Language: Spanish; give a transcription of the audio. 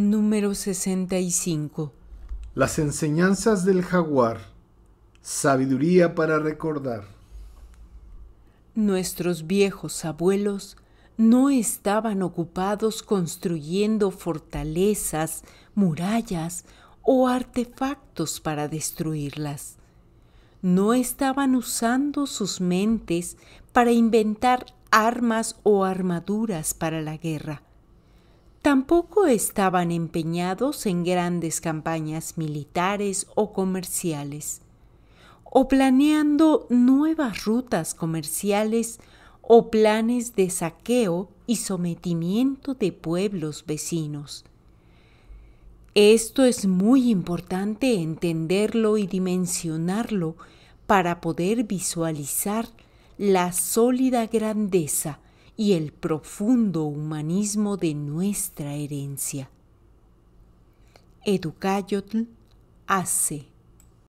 Número 65. Las enseñanzas del jaguar. Sabiduría para recordar. Nuestros viejos abuelos no estaban ocupados construyendo fortalezas, murallas o artefactos para destruirlas. No estaban usando sus mentes para inventar armas o armaduras para la guerra Tampoco estaban empeñados en grandes campañas militares o comerciales, o planeando nuevas rutas comerciales o planes de saqueo y sometimiento de pueblos vecinos. Esto es muy importante entenderlo y dimensionarlo para poder visualizar la sólida grandeza y el profundo humanismo de nuestra herencia. Educayotl hace